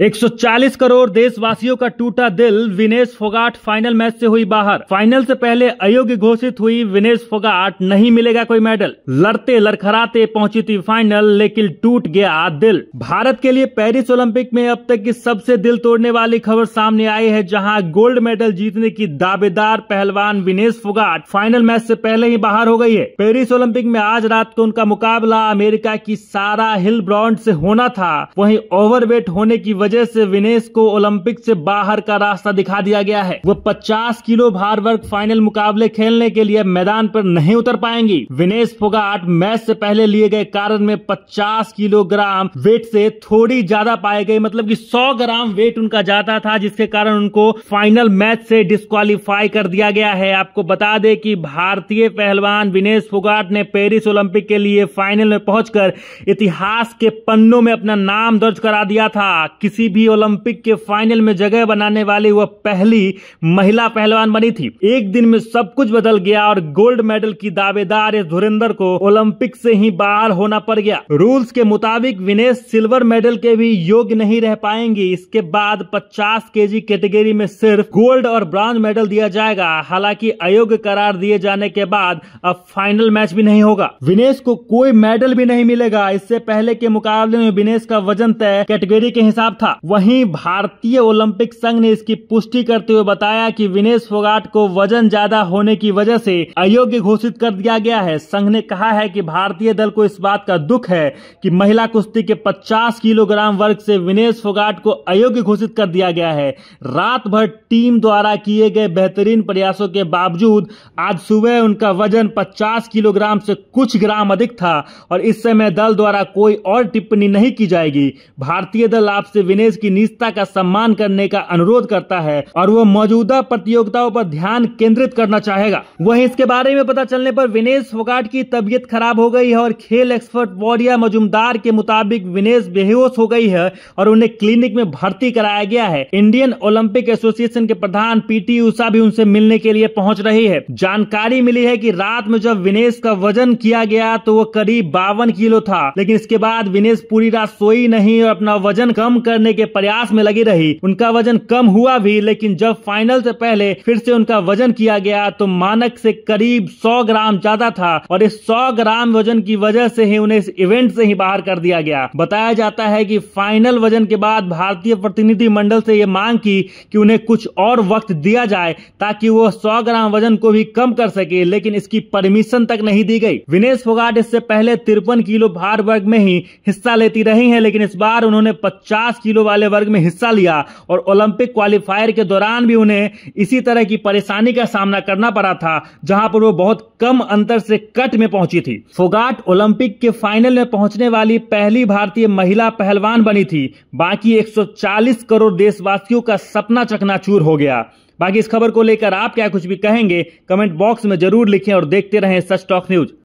140 करोड़ देशवासियों का टूटा दिल विनेश फोगाट फाइनल मैच से हुई बाहर फाइनल से पहले अयोग्य घोषित हुई विनेश फोगाट नहीं मिलेगा कोई मेडल लड़ते लड़खड़ाते पहुंची थी फाइनल लेकिन टूट गया दिल भारत के लिए पेरिस ओलंपिक में अब तक की सबसे दिल तोड़ने वाली खबर सामने आई है जहां गोल्ड मेडल जीतने की दावेदार पहलवान विनेश फोगाट फाइनल मैच से पहले ही बाहर हो गई है पेरिस ओलंपिक में आज रात को उनका मुकाबला अमेरिका की सारा हिल ब्रॉन्ड से होना था वही ओवरवेट होने की वजह से विनेश को ओलंपिक से बाहर का रास्ता दिखा दिया गया है वो 50 किलो भार वर्ग फाइनल मुकाबले खेलने के लिए मैदान पर नहीं उतर पाएंगी विनेश फोगाट मैच से पहले लिए गए कारण में 50 किलोग्राम वेट से थोड़ी ज्यादा पाए गए मतलब कि 100 ग्राम वेट उनका ज्यादा था जिसके कारण उनको फाइनल मैच से डिस्कालीफाई कर दिया गया है आपको बता दे की भारतीय पहलवान विनेश फोगाट ने पेरिस ओलंपिक के लिए फाइनल में पहुंचकर इतिहास के पन्नों में अपना नाम दर्ज करा दिया था किस किसी भी ओलंपिक के फाइनल में जगह बनाने वाली वह पहली महिला पहलवान बनी थी एक दिन में सब कुछ बदल गया और गोल्ड मेडल की दावेदार इस धुरेंद्र को ओलंपिक से ही बाहर होना पड़ गया रूल्स के मुताबिक विनेश सिल्वर मेडल के भी योग्य नहीं रह पाएंगी इसके बाद पचास के कैटेगरी में सिर्फ गोल्ड और ब्रॉन्ज मेडल दिया जाएगा हालांकि अयोग्य करार दिए जाने के बाद अब फाइनल मैच भी नहीं होगा विनेश को कोई मेडल भी नहीं मिलेगा इससे पहले के मुकाबले में विनेश का वजन तय कैटेगरी के हिसाब था वहीं भारतीय ओलंपिक संघ ने इसकी पुष्टि करते हुए बताया कि विनेश फोगाट को वजन ज्यादा होने की वजह से अयोग्य घोषित कर दिया गया है संघ ने कहा है कि भारतीय दल को इस बात का दुख है कि महिला कुश्ती के 50 किलोग्राम वर्ग से विनेश फोगाट को अयोग्य घोषित कर दिया गया है रात भर टीम द्वारा किए गए बेहतरीन प्रयासों के बावजूद आज सुबह उनका वजन पचास किलोग्राम से कुछ ग्राम अधिक था और इस समय दल द्वारा कोई और टिप्पणी नहीं की जाएगी भारतीय दल आपसे विनेश की निजता का सम्मान करने का अनुरोध करता है और वो मौजूदा प्रतियोगिताओं पर ध्यान केंद्रित करना चाहेगा वहीं इसके बारे में पता चलने पर विनेश फोगाट की तबीयत खराब हो गई है और खेल एक्सपर्ट वॉरिया मजुमदार के मुताबिक विनेश बेहोश हो गई है और उन्हें क्लिनिक में भर्ती कराया गया है इंडियन ओलंपिक एसोसिएशन के प्रधान पीटी उषा भी उनसे मिलने के लिए पहुंच रही है जानकारी मिली है कि रात में जब विनेश का वजन किया गया तो वो करीब बावन किलो था लेकिन इसके बाद विनेश पूरी रात सोई नहीं और अपना वजन कम करने करने के प्रयास में लगी रही उनका वजन कम हुआ भी लेकिन जब फाइनल से पहले फिर से उनका वजन किया गया तो मानक से करीब 100 ग्राम ज्यादा था और इस 100 ग्राम वजन की वजह से ही उन्हें इस इवेंट से ही बाहर कर दिया गया बताया जाता है कि फाइनल वजन के बाद भारतीय प्रतिनिधि मंडल से ये मांग की कि उन्हें कुछ और वक्त दिया जाए ताकि वो सौ ग्राम वजन को भी कम कर सके लेकिन इसकी परमिशन तक नहीं दी गई विनेश फोगाट इससे पहले तिरपन किलो भार वर्ग में ही हिस्सा लेती रही है लेकिन इस बार उन्होंने पचास किलो किलो वाले वर्ग में हिस्सा लिया और ओलंपिक क्वालिफायर के दौरान भी उन्हें इसी तरह की परेशानी का सामना करना पड़ा था जहां पर वो बहुत कम अंतर से कट में पहुंची थी फोगाट ओलंपिक के फाइनल में पहुंचने वाली पहली भारतीय महिला पहलवान बनी थी बाकी 140 करोड़ देशवासियों का सपना चकनाचूर हो गया बाकी इस खबर को लेकर आप क्या कुछ भी कहेंगे कमेंट बॉक्स में जरूर लिखें और देखते रहें सच टॉक न्यूज